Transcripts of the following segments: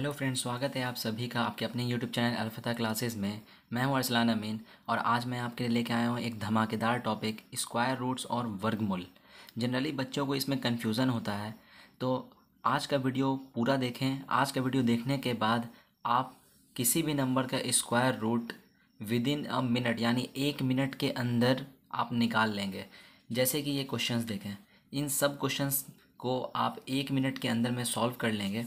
hello friends स्वागत है आप सभी का आपके अपने यूट्यूब चैनल अलफता क्लासेस में मैं हूं अरसलान अमीन और आज मैं आपके लिए लेके आया हूं एक धमाकेदार टॉपिक स्क्वायर रूट्स और वर्गमूल जनरली बच्चों को इसमें कन्फ्यूज़न होता है तो आज का वीडियो पूरा देखें आज का वीडियो देखने के बाद आप किसी भी नंबर का square root within a minute यानी एक मिनट के अंदर आप निकाल लेंगे जैसे कि ये क्वेश्चन देखें इन सब क्वेश्चन को आप एक मिनट के अंदर में सॉल्व कर लेंगे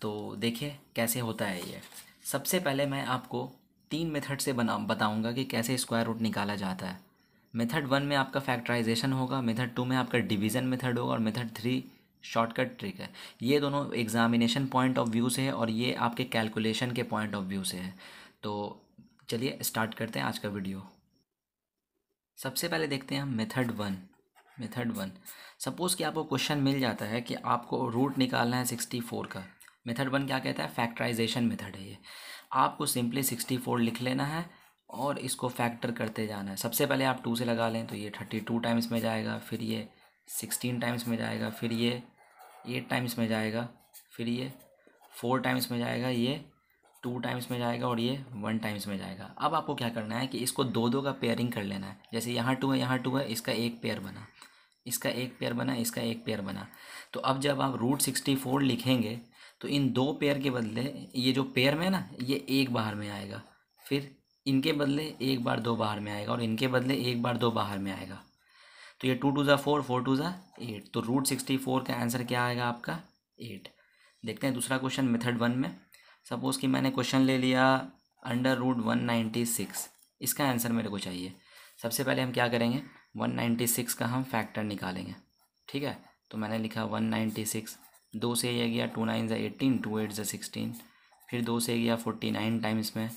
तो देखिए कैसे होता है ये सबसे पहले मैं आपको तीन मेथड से बना बताऊँगा कि कैसे स्क्वायर रूट निकाला जाता है मेथड वन में आपका फैक्टराइजेशन होगा मेथड टू में आपका डिवीज़न मेथड होगा और मेथड थ्री शॉर्टकट ट्रिक है ये दोनों एग्जामिनेशन पॉइंट ऑफ व्यू से है और ये आपके कैलकुलेशन के पॉइंट ऑफ व्यू से है तो चलिए स्टार्ट करते हैं आज का वीडियो सबसे पहले देखते हैं हम method one method one suppose कि आपको क्वेश्चन मिल जाता है कि आपको रूट निकालना है सिक्सटी फोर का मेथड वन क्या कहता है फैक्टराइजेशन मेथड है ये आपको सिंपली सिक्सटी फोर लिख लेना है और इसको फैक्टर करते जाना है सबसे पहले आप टू से लगा लें तो ये थर्टी टू टाइम्स में जाएगा फिर ये सिक्सटीन टाइम्स में जाएगा फिर ये एट टाइम्स में जाएगा फिर ये फोर टाइम्स में जाएगा ये टू टाइम्स में जाएगा और ये वन टाइम्स में जाएगा अब आपको क्या करना है कि इसको दो दो का पेयरिंग कर लेना है जैसे यहाँ टू है यहाँ टू है इसका एक पेयर बना इसका एक पेयर बना इसका एक पेयर बना तो अब जब आप रूट सिक्सटी फोर लिखेंगे तो इन दो पेयर के बदले ये जो पेयर में ना ये एक बाहर में आएगा फिर इनके बदले एक बार दो बाहर में आएगा और इनके बदले एक बार दो बाहर में आएगा तो ये टू टू ज़ा फोर फोर टू ज़ा एट तो रूट सिक्सटी फोर का आंसर क्या आएगा आपका एट देखते हैं दूसरा क्वेश्चन मेथड वन में सपोज़ कि मैंने क्वेश्चन ले लिया under root one ninety six इसका आंसर मेरे को चाहिए सबसे पहले हम क्या करेंगे वन नाइन्टी सिक्स का हम फैक्टर निकालेंगे ठीक है तो मैंने लिखा वन नाइन्टी सिक्स दो से यह गया टू नाइन ज़ा एटीन टू एट ज़ा सिक्सटीन फिर दो से गया फोर्टी नाइन टाइम्स में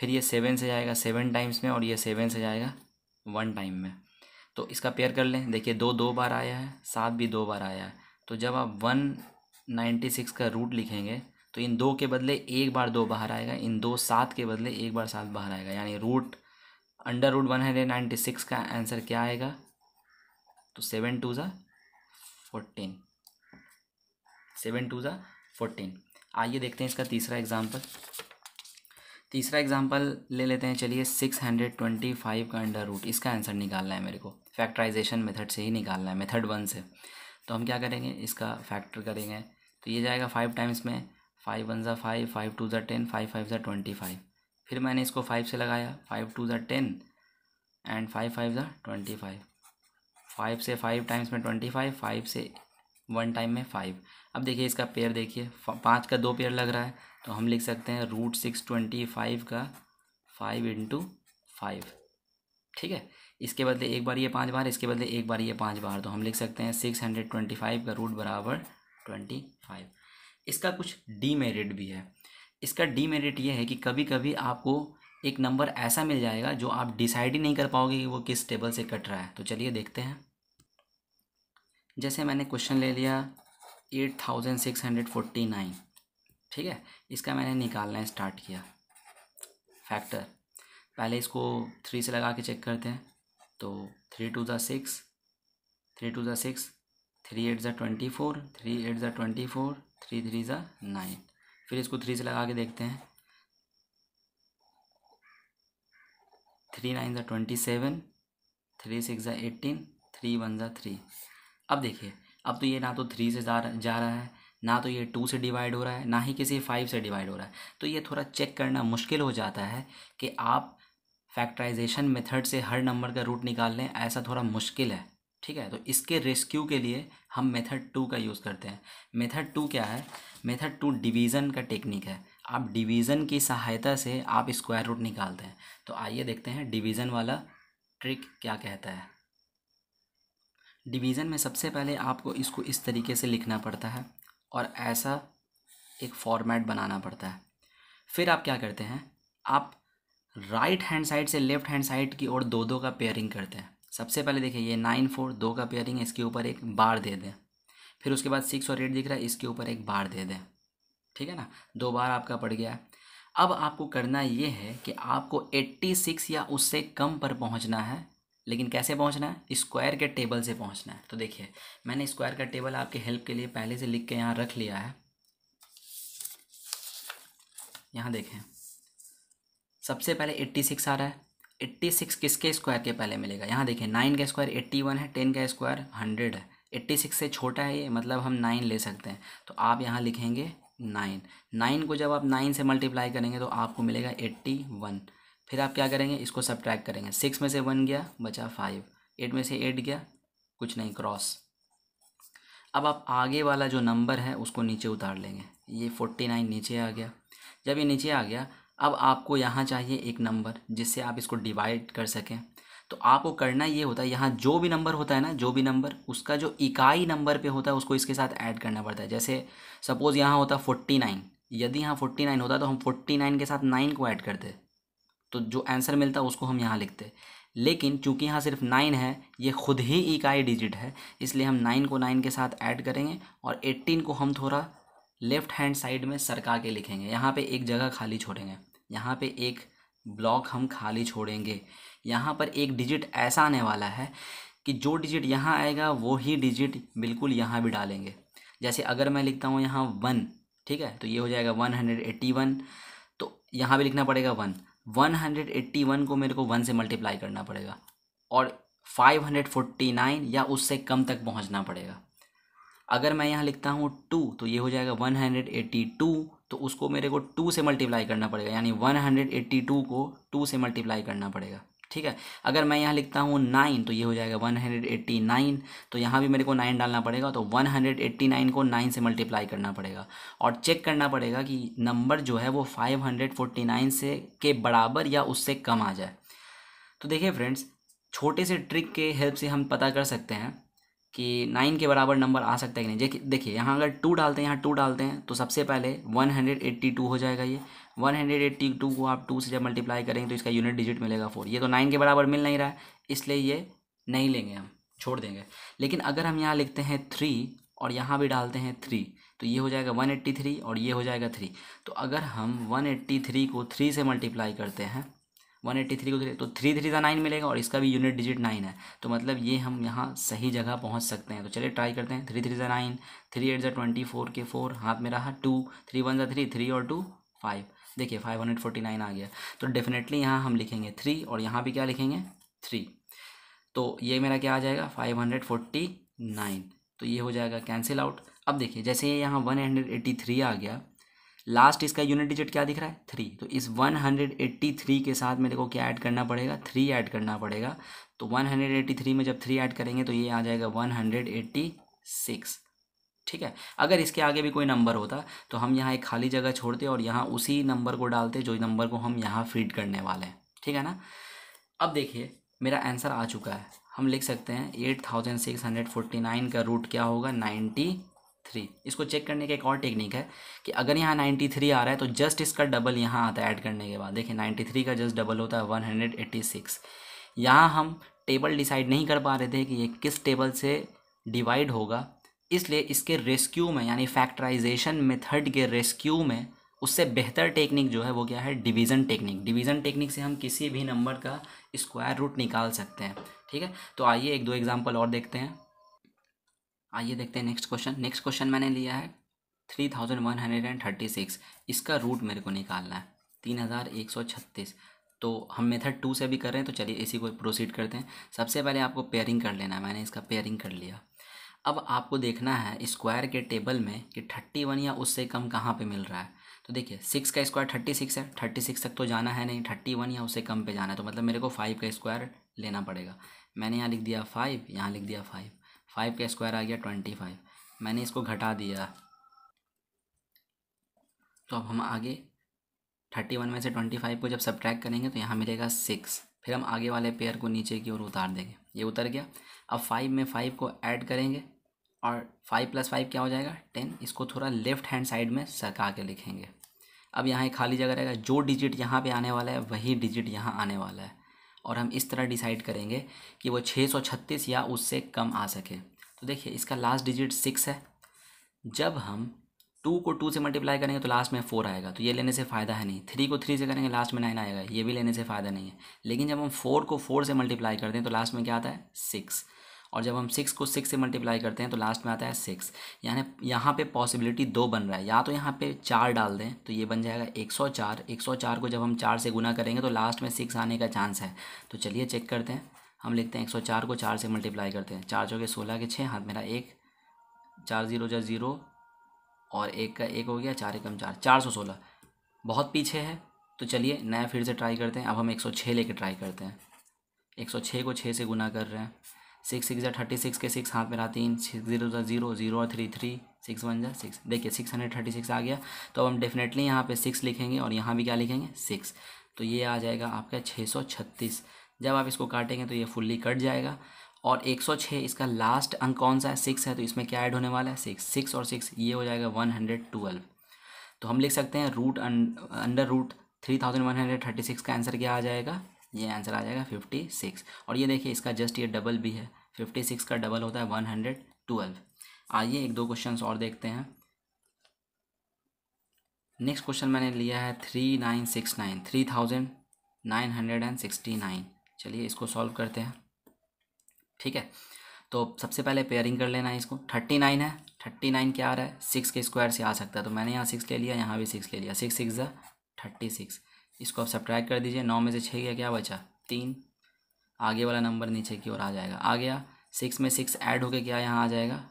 फिर ये सेवन से जाएगा सेवन टाइम्स में और ये सेवन से जाएगा वन टाइम में तो इसका पेयर कर लें देखिए दो दो बार आया है सात भी दो बार आया है तो जब आप वन नाइन्टी सिक्स का रूट लिखेंगे तो इन दो के बदले एक बार दो बाहर आएगा इन दो सात के बदले एक बार सात बाहर आएगा यानी root under root one hundred ninety six का आंसर क्या आएगा तो सेवन टू ज़ा फोर्टीन सेवन टू ज़ा फोर्टीन आइए देखते हैं इसका तीसरा एग्जाम्पल तीसरा एग्जाम्पल ले लेते हैं चलिए सिक्स हंड्रेड ट्वेंटी फाइव का अंडर रूट इसका आंसर निकालना है मेरे को फैक्टराइजेशन मेथड से ही निकालना है मेथड वन से तो हम क्या करेंगे इसका फैक्टर करेंगे तो ये जाएगा फाइव टाइम्स में फाइव वन ज़ा फाइव फाइव टू ज़ा टेन फाइव फाइव ज़ा ट्वेंटी फाइव फिर मैंने इसको फाइव से लगाया फाइव टू ज़ा टेन एंड फाइव फाइव ज़ा ट्वेंटी फाइव फाइव से फाइव टाइम्स में ट्वेंटी फाइव फाइव से वन टाइम में फाइव अब देखिए इसका पेयर देखिए पाँच का दो पेयर लग रहा है तो हम लिख सकते हैं रूट सिक्स ट्वेंटी फाइव का फाइव इंटू फाइव ठीक है इसके बदले एक बार ये पाँच बार इसके बदले एक बार ये पाँच बार तो हम लिख सकते हैं सिक्स हंड्रेड ट्वेंटी फाइव का रूट बराबर ट्वेंटी फाइव इसका कुछ डीमेरिट भी है इसका डीमेरिट ये है कि कभी कभी आपको एक नंबर ऐसा मिल जाएगा जो आप डिसाइड ही नहीं कर पाओगे कि वो किस टेबल से कट रहा है तो चलिए देखते हैं जैसे मैंने क्वेश्चन ले लिया eight thousand six hundred forty nine ठीक है इसका मैंने निकालना स्टार्ट किया फैक्टर पहले इसको थ्री से लगा के चेक करते हैं तो थ्री टू ज़ा सिक्स थ्री टू ज़ा सिक्स थ्री एट ज़ा ट्वेंटी फोर थ्री एट ज़ा ट्वेंटी फोर थ्री थ्री ज़ा नाइन फिर इसको थ्री से लगा के देखते हैं थ्री नाइन ज़ा ट्वेंटी सेवन थ्री सिक्स ज़ा एटीन थ्री वन ज़ा थ्री अब देखिए अब तो ये ना तो थ्री से जा जा रहा है ना तो ये टू से डिवाइड हो रहा है ना ही किसी फाइव से डिवाइड हो रहा है तो ये थोड़ा चेक करना मुश्किल हो जाता है कि आप फैक्टराइजेशन मेथड से हर नंबर का रूट निकाल लें ऐसा थोड़ा मुश्किल है ठीक है तो इसके रेस्क्यू के लिए हम मेथड टू का यूज़ करते हैं मेथड टू क्या है मेथड टू डिवीज़न का टेक्निक है आप डिवीज़न की सहायता से आप स्क्वायर रूट निकालते हैं तो आइए देखते हैं डिवीज़न वाला ट्रिक क्या कहता है डिवीज़न में सबसे पहले आपको इसको इस तरीके से लिखना पड़ता है और ऐसा एक फॉर्मेट बनाना पड़ता है फिर आप क्या करते हैं आप राइट हैंड साइड से लेफ्ट हैंड साइड की ओर दो दो का पेयरिंग करते हैं सबसे पहले देखिए ये नाइन फोर दो का पेयरिंग है इसके ऊपर एक बार दे दें फिर उसके बाद सिक्स और एट दिख रहा है इसके ऊपर एक बार दे दें ठीक है ना दो बार आपका पड़ गया है अब आपको करना ये है कि आपको सिक्स या उससे कम पर पहुंचना है लेकिन कैसे पहुंचना है स्क्वायर के टेबल से पहुंचना है तो देखिए मैंने स्क्वायर का टेबल आपके हेल्प के लिए पहले से लिख के यहाँ रख लिया है यहाँ देखें सबसे पहले एट्टी सिक्स आ रहा है एट्टी सिक्स किसके स्क्वायर के पहले मिलेगा यहाँ देखें नाइन का स्क्वायर एट्टी वन है टेन का स्क्वायर हंड्रेड है एट्टी सिक्स से छोटा है ये मतलब हम नाइन ले सकते हैं तो आप यहाँ लिखेंगे नाइन नाइन को जब आप नाइन से मल्टीप्लाई करेंगे तो आपको मिलेगा एट्टी वन फिर आप क्या करेंगे इसको सब करेंगे सिक्स में से वन गया बचा फाइव एट में से एट गया कुछ नहीं क्रॉस अब आप आगे वाला जो नंबर है उसको नीचे उतार लेंगे ये फोर्टी नाइन नीचे आ गया जब ये नीचे आ गया अब आपको यहाँ चाहिए एक नंबर जिससे आप इसको डिवाइड कर सकें तो आपको करना ये होता है यहाँ जो भी नंबर होता है ना जो भी नंबर उसका जो इकाई नंबर पे होता है उसको इसके साथ ऐड करना पड़ता है जैसे सपोज़ यहाँ होता फोर्टी नाइन यदि यहाँ फोर्टी नाइन होता तो हम फोर्टी नाइन के साथ नाइन को ऐड करते तो जो आंसर मिलता है उसको हम यहाँ लिखते लेकिन चूंकि यहाँ सिर्फ नाइन है ये खुद ही इकाई डिजिट है इसलिए हम नाइन को नाइन के साथ ऐड करेंगे और एट्टीन को हम थोड़ा लेफ्ट हैंड साइड में सरका के लिखेंगे यहाँ पे एक जगह खाली छोड़ेंगे यहाँ पे एक ब्लॉक हम खाली छोड़ेंगे यहाँ पर एक डिजिट ऐसा आने वाला है कि जो डिजिट यहाँ आएगा वो ही डिजिट बिल्कुल यहाँ भी डालेंगे जैसे अगर मैं लिखता हूँ यहाँ वन ठीक है तो ये हो जाएगा वन हंड्रेड एट्टी वन तो यहाँ भी लिखना पड़ेगा वन 181 को मेरे को वन से मल्टीप्लाई करना पड़ेगा और 549 या उससे कम तक पहुंचना पड़ेगा अगर मैं यहाँ लिखता हूँ टू तो ये हो जाएगा 182 तो उसको मेरे को टू से मल्टीप्लाई करना पड़ेगा यानी 182 को टू से मल्टीप्लाई करना पड़ेगा ठीक है अगर मैं यहाँ लिखता हूँ नाइन तो ये हो जाएगा वन हंड्रेड एट्टी नाइन तो यहाँ भी मेरे को नाइन डालना पड़ेगा तो वन हंड्रेड एट्टी नाइन को नाइन से मल्टीप्लाई करना पड़ेगा और चेक करना पड़ेगा कि नंबर जो है वो फाइव हंड्रेड फोर्टी नाइन से के बराबर या उससे कम आ जाए तो देखिए फ्रेंड्स छोटे से ट्रिक के हेल्प से हम पता कर सकते हैं कि नाइन के बराबर नंबर आ सकता है कि नहीं देखिए यहाँ अगर टू डालते हैं यहाँ टू डालते हैं तो सबसे पहले वन हंड्रेड एट्टी टू हो जाएगा ये वन हंड्रेड एट्टी टू को आप टू से जब मल्टीप्लाई करेंगे तो इसका यूनिट डिजिट मिलेगा फोर ये तो नाइन के बराबर मिल नहीं रहा है इसलिए ये नहीं लेंगे हम छोड़ देंगे लेकिन अगर हम यहाँ लिखते हैं थ्री और यहाँ भी डालते हैं थ्री तो ये हो जाएगा वन एट्टी थ्री और ये हो जाएगा थ्री तो अगर हम वन एट्टी थ्री को थ्री से मल्टीप्लाई करते हैं वन एट्टी थ्री को थ्री तो थ्री थ्री का नाइन मिलेगा और इसका भी यूनिट डिजिट नाइन है तो मतलब ये हम यहाँ सही जगह पहुँच सकते हैं तो चलिए ट्राई करते हैं थ्री थ्री ज़ा नाइन थ्री एट ज़ा ट्वेंटी फोर के फोर हाथ में रहा टू थ्री वन ज़ा थ्री थ्री और टू फाइव देखिए फाइव हंड्रेड फोर्टी नाइन आ गया तो डेफिनेटली यहाँ हम लिखेंगे थ्री और यहाँ भी क्या लिखेंगे थ्री तो ये मेरा क्या आ जाएगा फाइव हंड्रेड फोर्टी नाइन तो ये हो जाएगा कैंसिल आउट अब देखिए जैसे ये यहाँ वन हंड्रेड एट्टी थ्री आ गया लास्ट इसका यूनिट डिजिट क्या दिख रहा है थ्री तो इस 183 के साथ मेरे को क्या ऐड करना पड़ेगा थ्री ऐड करना पड़ेगा तो 183 में जब थ्री ऐड करेंगे तो ये आ जाएगा 186 ठीक है अगर इसके आगे भी कोई नंबर होता तो हम यहाँ एक खाली जगह छोड़ते और यहाँ उसी नंबर को डालते जो नंबर को हम यहाँ फीड करने वाले हैं ठीक है ना अब देखिए मेरा आंसर आ चुका है हम लिख सकते हैं eight thousand six hundred forty nine का रूट क्या होगा नाइन्टी थ्री इसको चेक करने का एक और टेक्निक है कि अगर यहाँ नाइन्टी थ्री आ रहा है तो जस्ट इसका डबल यहाँ आता है ऐड करने के बाद देखिए नाइन्टी थ्री का जस्ट डबल होता है वन हंड्रेड एट्टी सिक्स यहाँ हम टेबल डिसाइड नहीं कर पा रहे थे कि ये किस टेबल से डिवाइड होगा इसलिए इसके रेस्क्यू में यानी फैक्टराइजेशन मेथड के रेस्क्यू में उससे बेहतर टेक्निक जो है वो क्या है डिवीज़न टेक्निक डिवीज़न टेक्निक से हम किसी भी नंबर का स्क्वायर रूट निकाल सकते हैं ठीक है तो आइए एक दो एग्जाम्पल और देखते हैं आइए देखते हैं नेक्स्ट क्वेश्चन नेक्स्ट क्वेश्चन मैंने लिया है three thousand one hundred and thirty six इसका रूट मेरे को निकालना है तीन हज़ार एक सौ छत्तीस तो हम मेथड टू से भी कर रहे हैं तो चलिए इसी को प्रोसीड करते हैं सबसे पहले आपको पेयरिंग कर लेना है मैंने इसका पेयरिंग कर लिया अब आपको देखना है स्क्वायर के टेबल में कि थर्टी वन या उससे कम कहाँ पे मिल रहा है तो देखिए सिक्स का स्क्वायर थर्टी सिक्स है थर्टी सिक्स तक तो जाना है नहीं थर्टी वन या उससे कम पे जाना है तो मतलब मेरे को फाइव का स्क्वायर लेना पड़ेगा मैंने यहाँ लिख दिया फाइव यहाँ लिख दिया फाइव फाइव का स्क्वायर आ गया ट्वेंटी फाइव मैंने इसको घटा दिया तो अब हम आगे थर्टी वन में से ट्वेंटी फाइव को जब सब करेंगे तो यहाँ मिलेगा सिक्स फिर हम आगे वाले पेयर को नीचे की ओर उतार देंगे ये उतर गया अब फाइव में फाइव को ऐड करेंगे और फाइव प्लस फाइव क्या हो जाएगा टेन इसको थोड़ा लेफ्ट हैंड साइड में सरका के लिखेंगे अब यहाँ एक खाली जगह रहेगा जो डिजिट यहाँ पे आने वाला है वही डिजिट यहाँ आने वाला है और हम इस तरह डिसाइड करेंगे कि वो छत्तीस या उससे कम आ सके तो देखिए इसका लास्ट डिजिट सिक्स है जब हम टू को टू से मल्टीप्लाई करेंगे तो लास्ट में फोर आएगा तो ये लेने से फ़ायदा है नहीं थ्री को थ्री से करेंगे लास्ट में नाइन आएगा ये भी लेने से फ़ायदा नहीं है लेकिन जब हम फोर को फोर से मल्टीप्लाई करते हैं तो लास्ट में क्या आता है सिक्स और जब हम सिक्स को सिक्स से मल्टीप्लाई करते हैं तो लास्ट में आता है सिक्स यानी यहाँ पे पॉसिबिलिटी दो बन रहा है या तो यहाँ पे चार डाल दें तो ये बन जाएगा एक सौ चार एक सौ चार को जब हम चार से गुना करेंगे तो लास्ट में सिक्स आने का चांस है तो चलिए चेक करते हैं हम लिखते हैं एक सौ चार को चार से मल्टीप्लाई करते हैं चार चौके सोलह के छः हाथ मेरा एक चार ज़ीरो जो ज़ीरो और एक का एक हो गया चार एकम चार चार सौ सोलह बहुत पीछे है तो चलिए नया फिर से ट्राई करते हैं अब हम एक सौ छः लेकर ट्राई करते हैं एक सौ छः को छः से गुना कर रहे हैं सिक्स सिक्स या थर्टी सिक्स के सिक्स हाथ में रहा तीन सिक्स जीरो ज़ा जीरो जीरो और थ्री थ्री सिक्स वन ज़ा सिक्स देखिए सिक्स हंड्रेड थर्टी सिक्स आ गया तो अब हम डेफिनेटली यहाँ पे सिक्स लिखेंगे और यहाँ भी क्या लिखेंगे सिक्स तो ये आ जाएगा आपका छः सौ छत्तीस जब आप इसको काटेंगे तो ये फुल्ली कट जाएगा और 106 इसका लास्ट अंक कौन सा है सिक्स है तो इसमें क्या ऐड होने वाला है सिक्स सिक्स और सिक्स ये हो जाएगा वन हंड्रेड ट्वेल्व तो हम लिख सकते हैं root under root three thousand one hundred thirty six का आंसर क्या आ जाएगा ये आंसर आ जाएगा फिफ्टी सिक्स और ये देखिए इसका जस्ट ये डबल भी है फिफ्टी सिक्स का डबल होता है वन हंड्रेड ट्वेल्व आइए एक दो क्वेश्चन और देखते हैं नेक्स्ट क्वेश्चन मैंने लिया है three nine six nine three thousand nine hundred and sixty nine चलिए इसको सॉल्व करते हैं ठीक है तो सबसे पहले पेयरिंग कर लेना है इसको थर्टी नाइन है थर्टी नाइन क्या आ रहा है सिक्स के स्क्वायर से आ सकता है तो मैंने यहाँ सिक्स ले लिया यहाँ भी सिक्स ले लिया सिक्स सिक्स ज़ा थर्टी सिक्स इसको आप सब्ट्रैक कर दीजिए नौ में से छः गया क्या बचा तीन आगे वाला नंबर नीचे की ओर आ जाएगा आ गया सिक्स में सिक्स ऐड होके क्या यहाँ आ जाएगा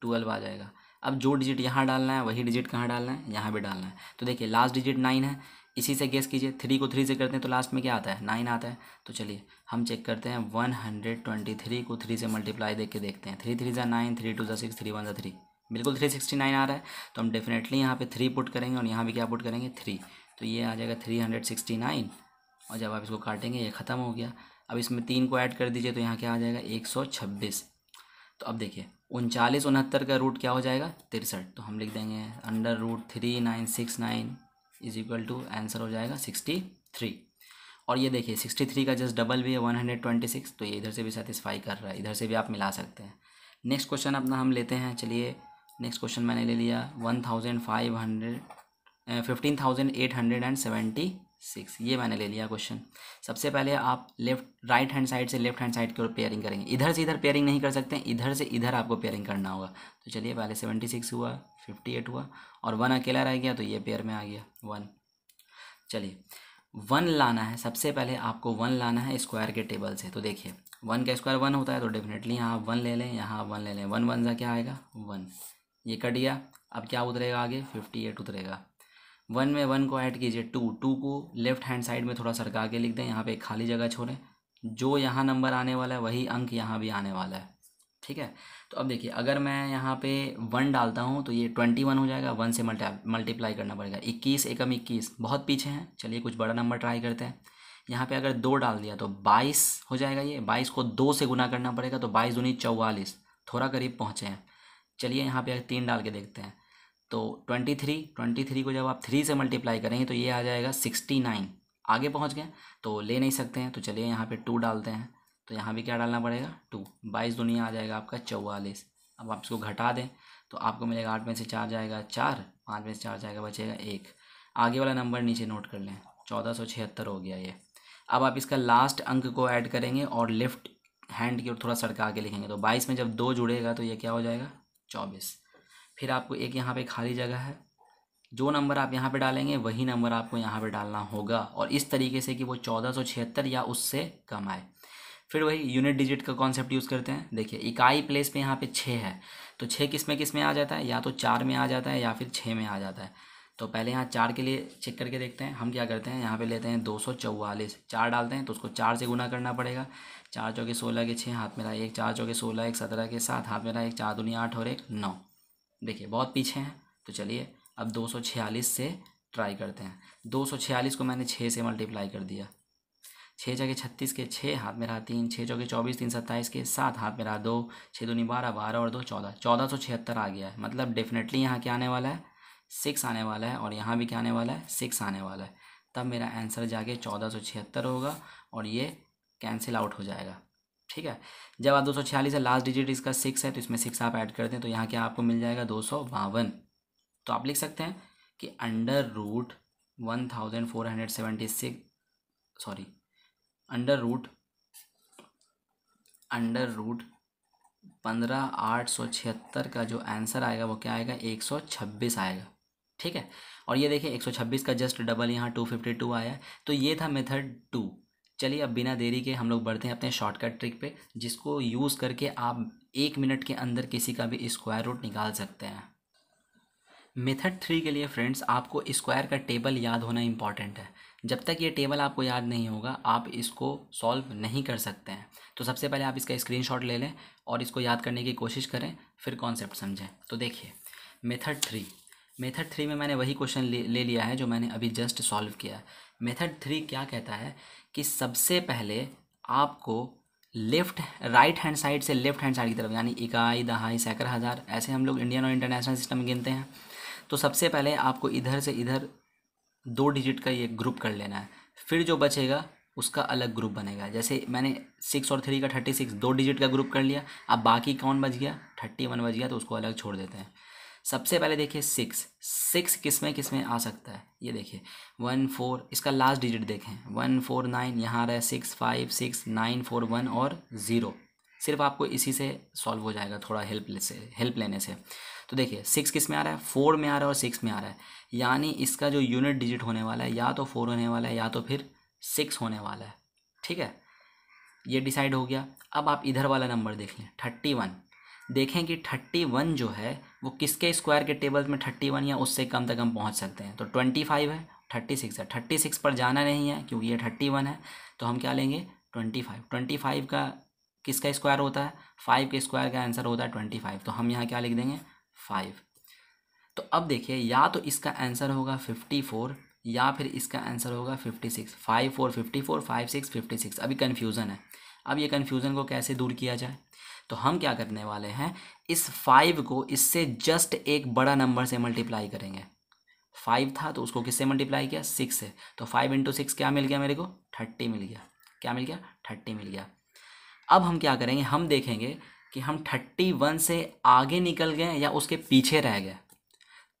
ट्वेल्व आ जाएगा अब जो डिजिट यहाँ डालना है वही डिजिट कहाँ डालना है यहाँ भी डालना है तो देखिए लास्ट डिजिट नाइन है इसी से गेस कीजिए थ्री को थ्री से करते हैं तो लास्ट में क्या आता है नाइन आता है तो चलिए हम चेक करते हैं वन हंड्रेड ट्वेंटी थ्री को थ्री से मल्टीप्लाई देख के देखते हैं थ्री थ्री ज़ा नाइन थ्री टू ज़ा सिक्स थ्री वन ज़ा थ्री बिल्कुल थ्री सिक्सटी नाइन आ रहा है तो हम डेफिनेटली यहाँ पे थ्री पुट करेंगे और यहाँ भी क्या पुट करेंगे थ्री तो ये आ जाएगा थ्री हंड्रेड सिक्सटी नाइन और जब आप इसको काटेंगे ये ख़त्म हो गया अब इसमें तीन को ऐड कर दीजिए तो यहाँ क्या आ जाएगा एक सौ छब्बीस तो अब देखिए उनचालीस उनहत्तर का रूट क्या हो जाएगा तिरसठ तो हम लिख देंगे under root three nine six nine is equal to answer हो जाएगा सिक्सटी थ्री और ये देखिए सिक्सटी थ्री का जस्ट डबल भी है वन हंड्रेड ट्वेंटी सिक्स तो ये इधर से भी सेटिस्फाई कर रहा है इधर से भी आप मिला सकते हैं नेक्स्ट क्वेश्चन अपना हम लेते हैं चलिए नेक्स्ट क्वेश्चन मैंने ले लिया one thousand five hundred fifteen thousand eight hundred and seventy six ये मैंने ले लिया क्वेश्चन सबसे पहले आप लेफ्ट राइट हैंड साइड से लेफ्ट हैंड साइड की ओर पेयरिंग करेंगे इधर से इधर पेयरिंग नहीं कर सकते इधर से इधर आपको पेयरिंग करना होगा तो चलिए पहले सेवेंटी सिक्स हुआ फिफ्टी एट हुआ और वन अकेला रह गया तो ये पेयर में आ गया वन चलिए वन लाना है सबसे पहले आपको वन लाना है स्क्वायर के टेबल से तो देखिए वन का स्क्वायर वन होता है तो डेफिनेटली यहाँ आप वन ले लें यहाँ आप वन ले लें वन वन सा क्या आएगा वन ये कट गया अब क्या उतरेगा आगे फिफ्टी एट उतरेगा वन में वन को ऐड कीजिए टू टू को लेफ्ट हैंड साइड में थोड़ा सरका के लिख दें यहाँ पे खाली जगह छोड़ें जो यहाँ नंबर आने वाला है वही अंक यहाँ भी आने वाला है ठीक है तो अब देखिए अगर मैं यहाँ पे वन डालता हूँ तो ये ट्वेंटी वन हो जाएगा वन से मल्टी मल्टीप्लाई करना पड़ेगा इक्कीस एकम इक्कीस बहुत पीछे हैं चलिए कुछ बड़ा नंबर ट्राई करते हैं यहाँ पे अगर दो डाल दिया तो बाईस हो जाएगा ये बाईस को दो से गुना करना पड़ेगा तो बाईस दूनी चौवालीस थोड़ा करीब पहुँचे हैं चलिए यहाँ पर तीन डाल के देखते हैं तो ट्वेंटी थ्री ट्वेंटी थ्री को जब आप थ्री से मल्टीप्लाई करेंगे तो ये आ जाएगा सिक्सटी नाइन आगे पहुँच गए तो ले नहीं सकते हैं तो चलिए यहाँ पर टू डालते हैं तो यहाँ भी क्या डालना पड़ेगा टू बाईस दुनिया आ जाएगा आपका चौवालीस अब आप इसको घटा दें तो आपको मिलेगा आठ में से चार जाएगा चार पाँच में से चार जाएगा बचेगा एक आगे वाला नंबर नीचे नोट कर लें चौदह सौ छिहत्तर हो गया ये अब आप इसका लास्ट अंक को ऐड करेंगे और लेफ्ट हैंड की ओर थोड़ा सड़का के लिखेंगे तो बाईस में जब दो जुड़ेगा तो ये क्या हो जाएगा चौबीस फिर आपको एक यहाँ पे खाली जगह है जो नंबर आप यहाँ पे डालेंगे वही नंबर आपको यहाँ पे डालना होगा और इस तरीके से कि वो चौदह सौ छिहत्तर या उससे कम आए फिर वही यूनिट डिजिट का कॉन्सेप्ट यूज़ करते हैं देखिए इकाई प्लेस पे यहाँ पे छः है तो छः किस में किस में आ जाता है या तो चार में आ जाता है या फिर छः में आ जाता है तो पहले यहाँ चार के लिए चेक करके देखते हैं हम क्या करते हैं यहाँ पे लेते हैं दो सौ चौवालीस चार डालते हैं तो उसको चार से गुना करना पड़ेगा चार चौके सोलह के छः हाथ में रहा एक चार चौके सोलह एक सत्रह के सात हाथ में रहा एक चार दुनिया आठ और एक नौ देखिए बहुत पीछे हैं तो चलिए अब दो सौ छियालीस से ट्राई करते हैं दो सौ छियालीस को मैंने छः से मल्टीप्लाई कर दिया छः जगह छत्तीस के छः हाथ में रहा तीन छः जगह चौबीस तीन सत्ताईस के सात हाथ में रहा दो छः दूनी बारह बारह और दो चौदह चौदह सौ छिहत्तर आ गया है मतलब डेफिनेटली यहाँ क्या आने वाला है सिक्स आने वाला है और यहाँ भी क्या आने वाला है सिक्स आने वाला है तब मेरा आंसर जाके चौदह सौ छिहत्तर होगा और ये कैंसिल आउट हो जाएगा ठीक है जब आप दो सौ छियालीस है लास्ट डिजिट इसका सिक्स है तो इसमें सिक्स आप ऐड करते हैं तो यहाँ क्या आपको मिल जाएगा दो सौ बावन तो आप लिख सकते हैं कि under root one thousand four hundred seventy six sorry under root under root पंद्रह आठ सौ छिहत्तर का जो आंसर आएगा वो क्या आएगा एक सौ छब्बीस आएगा ठीक है और ये देखिए एक सौ छब्बीस का जस्ट डबल यहाँ टू फिफ्टी टू आया तो ये था मेथड टू चलिए अब बिना देरी के हम लोग बढ़ते हैं अपने शॉर्टकट ट्रिक पे जिसको यूज़ करके आप एक मिनट के अंदर किसी का भी स्क्वायर रूट निकाल सकते हैं मेथड थ्री के लिए फ्रेंड्स आपको स्क्वायर का टेबल याद होना इम्पॉर्टेंट है जब तक ये टेबल आपको याद नहीं होगा आप इसको सॉल्व नहीं कर सकते हैं तो सबसे पहले आप इसका स्क्रीनशॉट ले लें और इसको याद करने की कोशिश करें फिर कॉन्सेप्ट समझें तो देखिए मेथड थ्री मेथड थ्री में मैंने वही क्वेश्चन ले, लिया है जो मैंने अभी जस्ट सॉल्व किया मेथड थ्री क्या कहता है कि सबसे पहले आपको लेफ्ट राइट हैंड साइड से लेफ्ट हैंड साइड की तरफ यानी इकाई दहाई सैकड़ हज़ार ऐसे हम लोग इंडियन और इंटरनेशनल सिस्टम गिनते हैं तो सबसे पहले आपको इधर से इधर दो डिजिट का ये ग्रुप कर लेना है फिर जो बचेगा उसका अलग ग्रुप बनेगा जैसे मैंने सिक्स और थ्री का थर्टी सिक्स दो डिजिट का ग्रुप कर लिया अब बाकी कौन बच गया थर्टी वन बच गया तो उसको अलग छोड़ देते हैं सबसे पहले देखिए सिक्स सिक्स किस में किस में आ सकता है ये देखिए वन फोर इसका लास्ट डिजिट देखें वन फोर नाइन यहाँ रहा है six five six nine four one और ज़ीरो सिर्फ आपको इसी से सॉल्व हो जाएगा थोड़ा हेल्प से हेल्प लेने से तो देखिए सिक्स किस में आ रहा है फोर में आ रहा है और सिक्स में आ रहा है यानी इसका जो यूनिट डिजिट होने वाला है या तो फोर होने वाला है या तो फिर सिक्स होने वाला है ठीक है ये डिसाइड हो गया अब आप इधर वाला नंबर देख लें थर्टी वन देखें कि थर्टी वन जो है वो किसके स्क्वायर के टेबल में थर्टी वन या उससे कम तक हम पहुंच सकते हैं तो ट्वेंटी फाइव है थर्टी सिक्स है थर्टी सिक्स पर जाना नहीं है क्योंकि ये थर्टी वन है तो हम क्या लेंगे ट्वेंटी फाइव ट्वेंटी फाइव का किसका स्क्वायर होता है फाइव के स्क्वायर का आंसर होता है ट्वेंटी फाइव तो हम यहाँ क्या लिख देंगे फाइव तो अब देखिए या तो इसका आंसर होगा फिफ्टी फोर या फिर इसका आंसर होगा fifty six five four fifty four five six fifty six अभी कन्फ्यूज़न है अब ये कन्फ्यूज़न को कैसे दूर किया जाए तो हम क्या करने वाले हैं इस फाइव को इससे जस्ट एक बड़ा नंबर से मल्टीप्लाई करेंगे फाइव था तो उसको किससे मल्टीप्लाई किया सिक्स से तो फाइव इंटू सिक्स क्या मिल गया मेरे को थर्टी मिल गया क्या मिल गया थर्टी मिल गया अब हम क्या करेंगे हम देखेंगे कि हम थर्टी वन से आगे निकल गए या उसके पीछे रह गए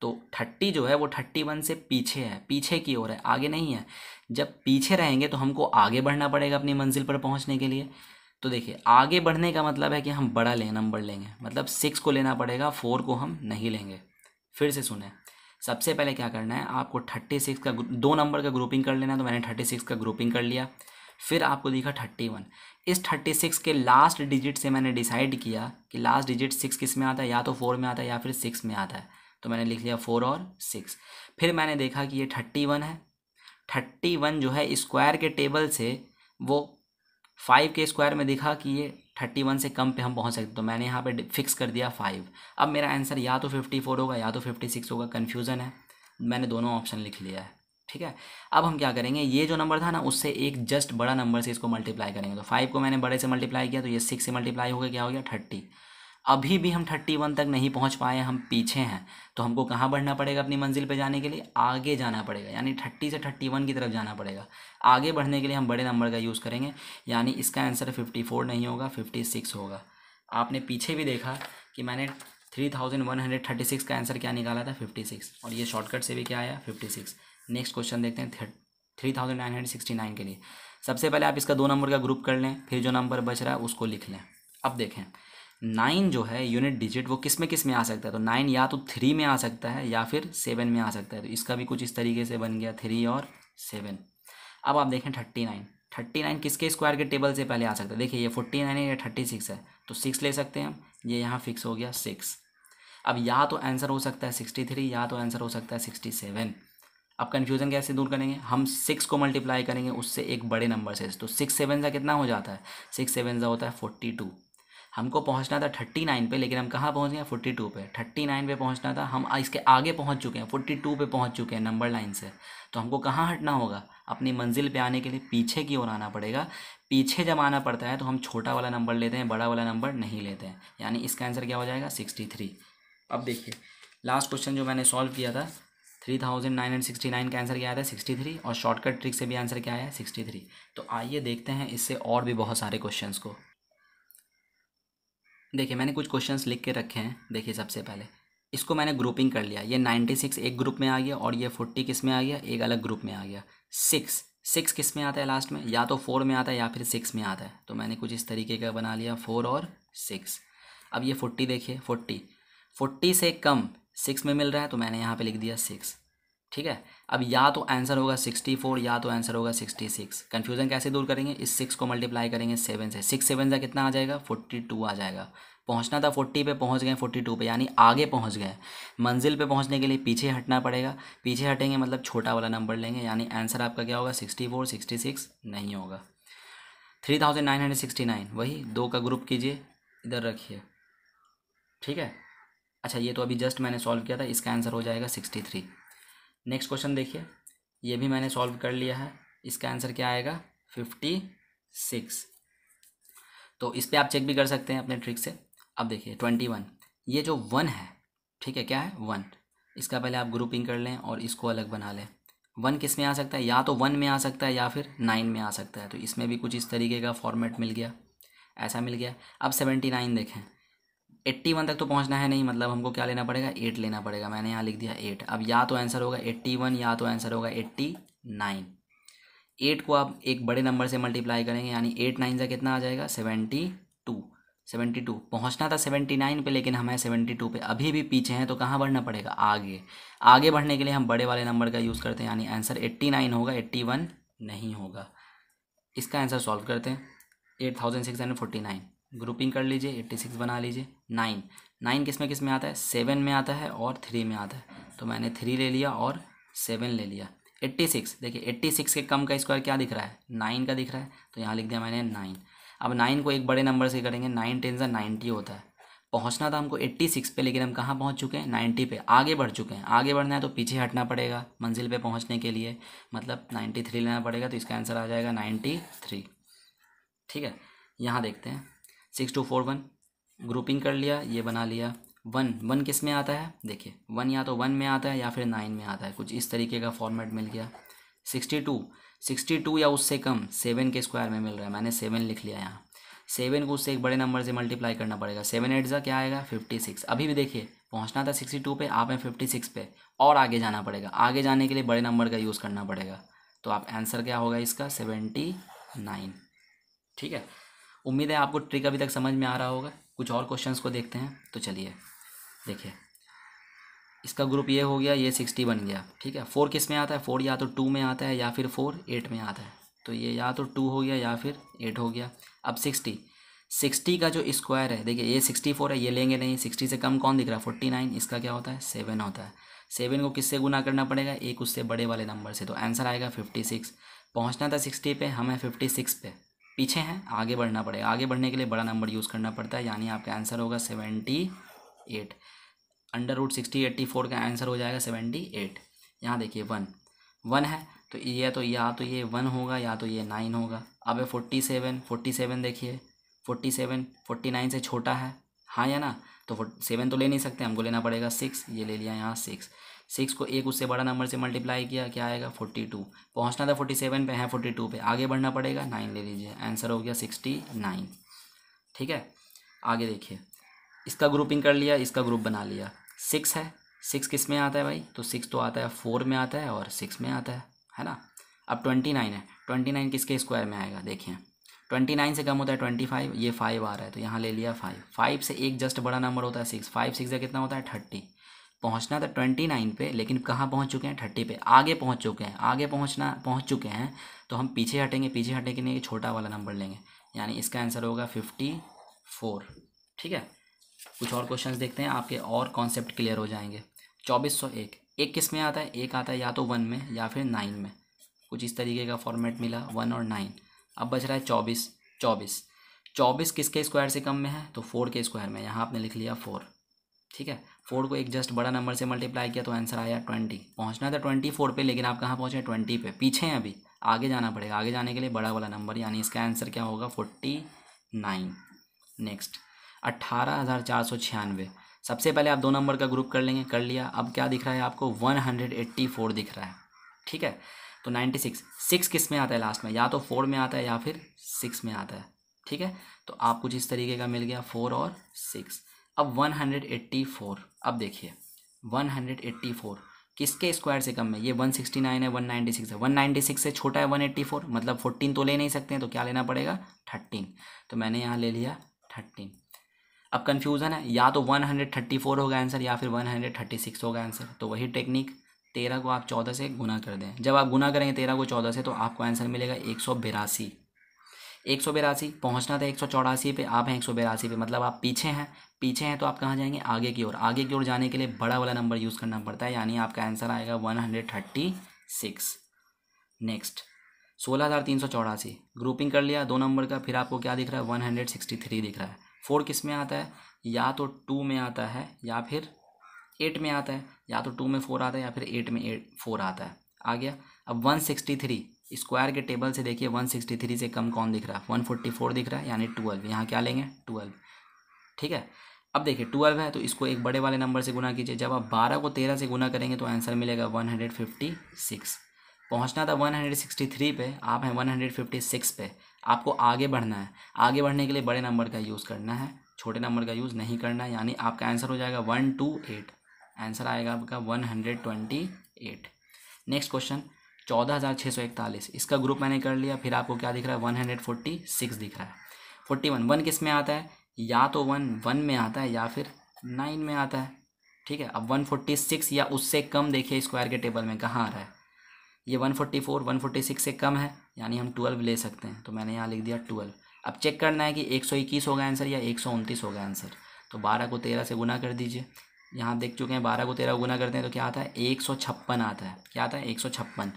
तो थर्टी जो है वो थर्टी वन से पीछे है पीछे की ओर है आगे नहीं है जब पीछे रहेंगे तो हमको आगे बढ़ना पड़ेगा अपनी मंजिल पर पहुंचने के लिए तो देखिए आगे बढ़ने का मतलब है कि हम बड़ा ले नंबर लेंगे मतलब सिक्स को लेना पड़ेगा फोर को हम नहीं लेंगे फिर से सुने सबसे पहले क्या करना है आपको थर्टी सिक्स का दो नंबर का ग्रुपिंग कर लेना है तो मैंने थर्टी सिक्स का ग्रुपिंग कर लिया फिर आपको दिखा थर्टी वन इस थर्टी सिक्स के लास्ट डिजिट से मैंने डिसाइड किया कि लास्ट डिजिट सिक्स किस में आता है या तो फोर में आता है या फिर सिक्स में आता है तो मैंने लिख लिया फोर और सिक्स फिर मैंने देखा कि ये थर्टी वन है थर्टी वन जो है स्क्वायर के टेबल से वो फाइव के स्क्वायर में दिखा कि ये थर्टी वन से कम पे हम पहुंच सकते तो मैंने यहाँ पे फिक्स कर दिया फाइव अब मेरा आंसर या तो फिफ्टी फोर होगा या तो फिफ्टी सिक्स होगा कन्फ्यूज़न है मैंने दोनों ऑप्शन लिख लिया है ठीक है अब हम क्या करेंगे ये जो नंबर था ना उससे एक जस्ट बड़ा नंबर से इसको मल्टीप्लाई करेंगे तो फाइव को मैंने बड़े से मल्टीप्लाई किया तो ये सिक्स से मल्टीप्लाई हो गया क्या हो गया थर्टी अभी भी हम थर्टी वन तक नहीं पहुंच पाए हम पीछे हैं तो हमको कहाँ बढ़ना पड़ेगा अपनी मंजिल पे जाने के लिए आगे जाना पड़ेगा यानी थर्टी से थर्टी वन की तरफ जाना पड़ेगा आगे बढ़ने के लिए हम बड़े नंबर का यूज़ करेंगे यानी इसका आंसर फिफ्टी फोर नहीं होगा फिफ्टी सिक्स होगा आपने पीछे भी देखा कि मैंने three thousand one hundred thirty six का आंसर क्या निकाला था फिफ्टी सिक्स और ये शॉर्टकट से भी क्या आया फिफ्टी सिक्स नेक्स्ट क्वेश्चन देखते हैं three thousand nine hundred sixty nine के लिए सबसे पहले आप इसका दो नंबर का ग्रुप कर लें फिर जो नंबर बच रहा है उसको लिख लें अब देखें नाइन जो है यूनिट डिजिट वो किस में किस में आ सकता है तो नाइन या तो थ्री में आ सकता है या फिर सेवन में आ सकता है तो इसका भी कुछ इस तरीके से बन गया थ्री और सेवन अब आप देखें थर्टी नाइन थर्टी नाइन किसके स्क्वायर के टेबल से पहले आ सकता है देखिए ये फोर्टी नाइन है या थर्टी सिक्स है तो सिक्स ले सकते हैं हम ये यहाँ फिक्स हो गया सिक्स अब या तो आंसर हो सकता है सिक्सटी थ्री या तो आंसर हो सकता है सिक्सटी सेवन अब कन्फ्यूज़न कैसे दूर करेंगे हम सिक्स को मल्टीप्लाई करेंगे उससे एक बड़े नंबर से तो सिक्स सेवन कितना हो जाता है सिक्स सेवन होता है फोर्टी टू हमको पहुंचना था थर्टी नाइन पर लेकिन हम कहाँ पहुँच गए फोर्टी टू पर थर्टी नाइन पर पहुँचना था हम इसके आगे पहुंच चुके हैं फोर्टी टू पर पहुँच चुके हैं नंबर लाइन से तो हमको कहाँ हटना होगा अपनी मंजिल पे आने के लिए पीछे की ओर आना पड़ेगा पीछे जब आना पड़ता है तो हम छोटा वाला नंबर लेते हैं बड़ा वाला नंबर नहीं लेते हैं यानी इसका आंसर क्या हो जाएगा सिक्सटी थ्री अब देखिए लास्ट क्वेश्चन जो मैंने सॉल्व किया था three thousand nine hundred sixty nine का आंसर क्या आया था सिक्सटी थ्री और शॉर्टकट ट्रिक से भी आंसर क्या आया सिक्सटी थ्री तो आइए देखते हैं इससे और भी बहुत सारे क्वेश्चन को देखिए मैंने कुछ क्वेश्चंस लिख के रखे हैं देखिए सबसे पहले इसको मैंने ग्रुपिंग कर लिया ये नाइन्टी सिक्स एक ग्रुप में आ गया और ये फोर्टी किस में आ गया एक अलग ग्रुप में आ गया सिक्स सिक्स किस में आता है लास्ट में या तो फोर में आता है या फिर सिक्स में आता है तो मैंने कुछ इस तरीके का बना लिया फोर और सिक्स अब ये फोर्टी देखिए फोर्टी फोर्टी से कम सिक्स में मिल रहा है तो मैंने यहाँ पे लिख दिया सिक्स ठीक है अब या तो आंसर होगा सिक्सटी फोर या तो आंसर होगा सिक्सटी सिक्स कन्फ्यूजन कैसे दूर करेंगे इस सिक्स को मल्टीप्लाई करेंगे सेवन से सिक्स सेवन का कितना आ जाएगा फोर्टी टू आ जाएगा पहुंचना था फोर्टी पे पहुंच गए फोर्टी टू पे यानी आगे पहुंच गए मंजिल पे पहुंचने के लिए पीछे हटना पड़ेगा पीछे हटेंगे मतलब छोटा वाला नंबर लेंगे यानी आंसर आपका क्या होगा सिक्सटी फोर सिक्सटी सिक्स नहीं होगा three thousand nine hundred sixty nine वही दो का ग्रुप कीजिए इधर रखिए ठीक है अच्छा ये तो अभी जस्ट मैंने सॉल्व किया था इसका आंसर हो जाएगा सिक्सटी थ्री नेक्स्ट क्वेश्चन देखिए ये भी मैंने सॉल्व कर लिया है इसका आंसर क्या आएगा फिफ्टी सिक्स तो इस पर आप चेक भी कर सकते हैं अपने ट्रिक से अब देखिए ट्वेंटी वन ये जो वन है ठीक है क्या है वन इसका पहले आप ग्रुपिंग कर लें और इसको अलग बना लें वन किस में आ सकता है या तो वन में आ सकता है या फिर नाइन में आ सकता है तो इसमें भी कुछ इस तरीके का फॉर्मेट मिल गया ऐसा मिल गया अब सेवेंटी नाइन देखें एट्टी वन तक तो पहुंचना है नहीं मतलब हमको क्या लेना पड़ेगा एट लेना पड़ेगा मैंने यहाँ लिख दिया एट अब या तो आंसर होगा एट्टी वन या तो आंसर होगा एट्टी नाइन एट को आप एक बड़े नंबर से मल्टीप्लाई करेंगे यानी एट नाइन से कितना आ जाएगा सेवेंटी टू सेवेंटी टू पहुँचना था सेवेंटी नाइन पर लेकिन हमें सेवेंटी टू पर अभी भी पीछे हैं तो कहाँ बढ़ना पड़ेगा आगे आगे बढ़ने के लिए हम बड़े वाले नंबर का यूज़ करते हैं यानी आंसर एट्टी नाइन होगा एट्टी वन नहीं होगा इसका आंसर सॉल्व करते हैं eight thousand six hundred forty nine grouping कर लीजिए एट्टी सिक्स बना लीजिए नाइन नाइन किस में किस में आता है सेवन में आता है और थ्री में आता है तो मैंने थ्री ले लिया और सेवन ले लिया एट्टी सिक्स देखिए एट्टी सिक्स के कम का स्क्वायर क्या दिख रहा है नाइन का दिख रहा है तो यहाँ लिख दिया मैंने नाइन अब नाइन को एक बड़े नंबर से करेंगे नाइन टेन सा नाइन्टी होता है पहुँचना था तो हमको एट्टी सिक्स पे लेकिन हम कहाँ पहुँच चुके हैं नाइन्टी पे आगे बढ़ चुके हैं आगे बढ़ना है तो पीछे हटना पड़ेगा मंजिल पर पहुँचने के लिए मतलब नाइन्टी थ्री लेना पड़ेगा तो इसका आंसर आ जाएगा नाइन्टी थ्री ठीक है यहाँ देखते हैं six two four one grouping कर लिया ये बना लिया वन वन किस में आता है देखिए वन या तो वन में आता है या फिर नाइन में आता है कुछ इस तरीके का फॉर्मेट मिल गया सिक्सटी टू सिक्सटी टू या उससे कम सेवन के स्क्वायर में मिल रहा है मैंने सेवन लिख लिया यहाँ सेवन को उससे एक बड़े नंबर से मल्टीप्लाई करना पड़ेगा सेवन एट ज़ा क्या आएगा फिफ्टी सिक्स अभी भी देखिए पहुँचना था सिक्सटी टू पर आप हैं फिफ्टी सिक्स पे और आगे जाना पड़ेगा आगे जाने के लिए बड़े नंबर का यूज़ करना पड़ेगा तो आप आंसर क्या होगा इसका सेवेंटी नाइन ठीक है उम्मीद है आपको ट्रिक अभी तक समझ में आ रहा होगा कुछ और क्वेश्चंस को देखते हैं तो चलिए देखिए इसका ग्रुप ये हो गया ये सिक्सटी बन गया ठीक है फोर किस में आता है फोर या तो टू में आता है या फिर फोर एट में आता है तो ये या तो टू हो गया या फिर एट हो गया अब सिक्सटी सिक्सटी का जो स्क्वायर है देखिए ये सिक्सटी फोर है ये लेंगे नहीं सिक्सटी से कम कौन दिख रहा है फोर्टी नाइन इसका क्या होता है सेवन होता है सेवन को किससे गुना करना पड़ेगा एक उससे बड़े वाले नंबर से तो आंसर आएगा फिफ्टी सिक्स पहुँचना था सिक्सटी पे हमें फिफ्टी सिक्स पे पीछे हैं आगे बढ़ना पड़ेगा आगे बढ़ने के लिए बड़ा नंबर यूज़ करना पड़ता है यानी आपका आंसर होगा seventy eight under root sixty eighty four का आंसर हो जाएगा सेवेंटी एट यहाँ देखिए वन वन है तो ये तो या तो ये वन होगा या तो ये नाइन होगा अब फोर्टी सेवन फोर्टी सेवन देखिए फोर्टी सेवन फोर्टी नाइन से छोटा है हाँ या ना तो सेवन तो ले नहीं सकते हमको लेना पड़ेगा सिक्स ये ले लिया यहाँ सिक्स सिक्स को एक उससे बड़ा नंबर से मल्टीप्लाई किया क्या आएगा फोर्टी टू पहुँचना था फोर्टी सेवन पर है हाँ, फोर्टी टू पर आगे बढ़ना पड़ेगा नाइन ले लीजिए आंसर हो गया सिक्सटी नाइन ठीक है आगे देखिए इसका ग्रुपिंग कर लिया इसका ग्रुप बना लिया सिक्स है सिक्स किस में आता है भाई तो सिक्स तो आता है फोर में आता है और सिक्स में आता है है ना अब ट्वेंटी नाइन है ट्वेंटी नाइन किसके स्क्वायर में आएगा देखिए ट्वेंटी नाइन से कम होता है ट्वेंटी फाइव ये फाइव आ रहा है तो यहाँ ले लिया फाइव फाइव से एक जस्ट बड़ा नंबर होता है सिक्स फाइव सिक्स कितना होता है थर्टी पहुंचना था ट्वेंटी नाइन पे लेकिन कहाँ पहुंच चुके हैं थर्टी पे आगे पहुंच चुके हैं आगे पहुंचना पहुंच चुके हैं तो हम पीछे हटेंगे पीछे हटने के लिए छोटा वाला नंबर लेंगे यानी इसका आंसर होगा फिफ्टी फोर ठीक है कुछ और क्वेश्चन देखते हैं आपके और कॉन्सेप्ट क्लियर हो जाएंगे चौबीस सौ एक एक किस में आता है एक आता है या तो वन में या फिर नाइन में कुछ इस तरीके का फॉर्मेट मिला वन और नाइन अब बच रहा है चौबीस चौबीस चौबीस किसके स्क्वायर से कम में है तो फोर के स्क्वायर में यहाँ आपने लिख लिया फोर ठीक है फोर को एक जस्ट बड़ा नंबर से मल्टीप्लाई किया तो आंसर आया ट्वेंटी पहुंचना था ट्वेंटी फोर पर लेकिन आप कहाँ पहुँचे ट्वेंटी पे पीछे हैं अभी आगे जाना पड़ेगा आगे जाने के लिए बड़ा वाला नंबर यानी इसका आंसर क्या होगा फोर्टी नाइन नेक्स्ट अट्ठारह हज़ार चार सौ छियानवे सबसे पहले आप दो नंबर का ग्रुप कर लेंगे कर लिया अब क्या दिख रहा है आपको वन हंड्रेड एट्टी फोर दिख रहा है ठीक है तो नाइन्टी सिक्स सिक्स किस में आता है लास्ट में या तो फोर में आता है या फिर सिक्स में आता है ठीक है तो आप कुछ इस तरीके का मिल गया फोर और सिक्स अब 184 अब देखिए 184 किसके स्क्वायर से कम है ये 169 है 196 है 196 से छोटा है 184 मतलब 14 तो ले नहीं सकते हैं तो क्या लेना पड़ेगा 13 तो मैंने यहाँ ले लिया 13 अब कन्फ्यूज़न है या तो 134 होगा आंसर या फिर 136 होगा आंसर तो वही टेक्निक तेरह को आप चौदह से गुना कर दें जब आप गुना करेंगे तेरह को चौदह से तो आपको आंसर मिलेगा एक सौ बिरासी एक सौ बिरासी पहुँचना था एक सौ चौरासी पर आप हैं एक सौ बिरासी पे मतलब आप पीछे हैं पीछे हैं तो आप कहाँ जाएंगे आगे की ओर आगे की ओर जाने के लिए बड़ा वाला नंबर यूज़ करना पड़ता है यानी आपका आंसर आएगा one hundred thirty six next सोलह हज़ार तीन सौ चौरासी ग्रुपिंग कर लिया दो नंबर का फिर आपको क्या दिख रहा है वन हंड्रेड सिक्सटी थ्री दिख रहा है फोर किस में आता है या तो टू में आता है या फिर एट में आता है या तो टू में फोर आता है या फिर एट में एट फोर आता है आ गया अब वन सिक्सटी थ्री स्क्वायर के टेबल से देखिए वन सिक्सटी थ्री से कम कौन दिख रहा है वन फोर्टी फोर दिख रहा है यानी ट्वेल्व यहाँ क्या लेंगे ट्वेल्व ठीक है अब देखिए ट्वेल्व है तो इसको एक बड़े वाले नंबर से गुना कीजिए जब आप बारह को तेरह से गुना करेंगे तो आंसर मिलेगा वन हंड्रेड फिफ्टी सिक्स पहुँचना था वन हंड्रेड सिक्सटी थ्री पे आप हैं वन हंड्रेड फिफ्टी सिक्स पे आपको आगे बढ़ना है आगे बढ़ने के लिए बड़े नंबर का यूज़ करना है छोटे नंबर का यूज़ नहीं करना है यानी आपका आंसर हो जाएगा वन टू एट आंसर आएगा आपका one hundred twenty eight next question चौदह हज़ार छः सौ इकतालीस इसका ग्रुप मैंने कर लिया फिर आपको क्या दिख रहा है वन हंड्रेड फोर्टी सिक्स दिख रहा है फोर्टी वन वन किस में आता है या तो वन वन में आता है या फिर नाइन में आता है ठीक है अब वन फोर्टी सिक्स या उससे कम देखिए स्क्वायर के टेबल में कहाँ आ रहा है ये one forty four one forty six से कम है यानी हम ट्वेल्व ले सकते हैं तो मैंने यहाँ लिख दिया ट्वेल्व अब चेक करना है कि एक सौ इक्कीस होगा आंसर या एक सौ उनतीस होगा आंसर तो बारह को तेरह से गुना कर दीजिए यहाँ देख चुके हैं बारह को तेरह गुना करते हैं तो क्या आता है एक सौ छप्पन आता है क्या आता है एक सौ छप्पन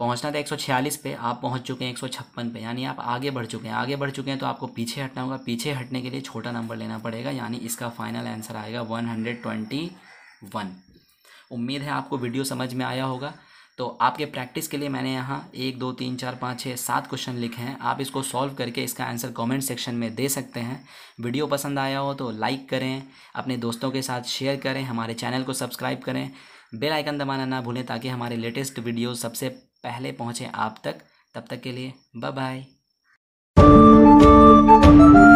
पहुंचना था एक पे आप पहुंच चुके हैं एक पे यानी आप आगे बढ़ चुके हैं आगे बढ़ चुके हैं तो आपको पीछे हटना होगा पीछे हटने के लिए छोटा नंबर लेना पड़ेगा यानी इसका फाइनल आंसर आएगा 121 उम्मीद है आपको वीडियो समझ में आया होगा तो आपके प्रैक्टिस के लिए मैंने यहाँ एक दो तीन चार पाँच छः सात क्वेश्चन लिखे हैं आप इसको सॉल्व करके इसका आंसर कमेंट सेक्शन में दे सकते हैं वीडियो पसंद आया हो तो लाइक करें अपने दोस्तों के साथ शेयर करें हमारे चैनल को सब्सक्राइब करें बेल आइकन दबाना ना भूलें ताकि हमारे लेटेस्ट वीडियो सबसे पहले पहुंचे आप तक तब तक के लिए बाय